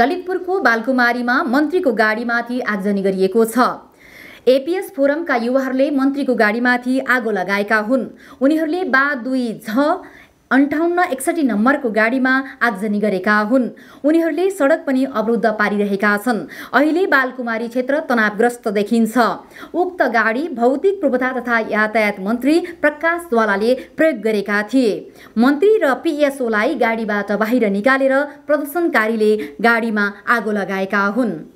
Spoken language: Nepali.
ललितपुरको बालकुमारीमा मन्त्रीको गाडीमाथि आगजनी गरिएको छ एपिएस फोरमका युवाहरूले मन्त्रीको गाडीमाथि आगो लगाएका हुन् उनीहरूले बा दुई झ अन्ठाउन्न एकसठी नम्बरको गाडीमा आगजनी गरेका हुन् उनीहरूले सडक पनि अवरुद्ध पारिरहेका छन् अहिले बालकुमारी क्षेत्र तनावग्रस्त देखिन्छ उक्त गाडी भौतिक पूर्वता तथा यातायात मन्त्री प्रकाश ज्वालाले प्रयोग गरेका थिए मन्त्री र पिएसओलाई गाडीबाट बाहिर निकालेर प्रदर्शनकारीले गाडीमा आगो लगाएका हुन्